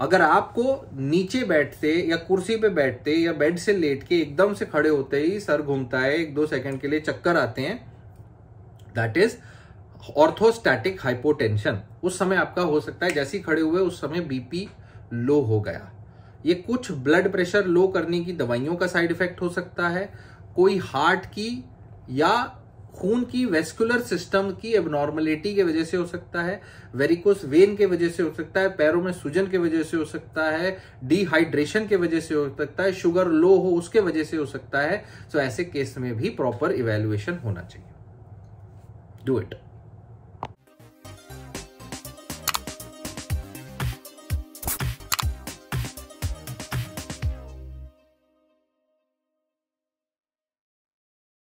अगर आपको नीचे बैठते या कुर्सी पे बैठते या बेड से लेट के एकदम से खड़े होते ही सर घूमता है एक दो सेकंड के लिए चक्कर आते हैं दैट इज ऑर्थोस्टैटिक हाइपोटेंशन उस समय आपका हो सकता है जैसे ही खड़े हुए उस समय बीपी लो हो गया ये कुछ ब्लड प्रेशर लो करने की दवाइयों का साइड इफेक्ट हो सकता है कोई हार्ट की या खून की वेस्कुलर सिस्टम की एबनॉर्मलिटी के वजह से हो सकता है वेरिकोस वेन के वजह से हो सकता है पैरों में सूजन के वजह से हो सकता है डिहाइड्रेशन के वजह से हो सकता है शुगर लो हो उसके वजह से हो सकता है सो so, ऐसे केस में भी प्रॉपर इवेल्युएशन होना चाहिए डू इट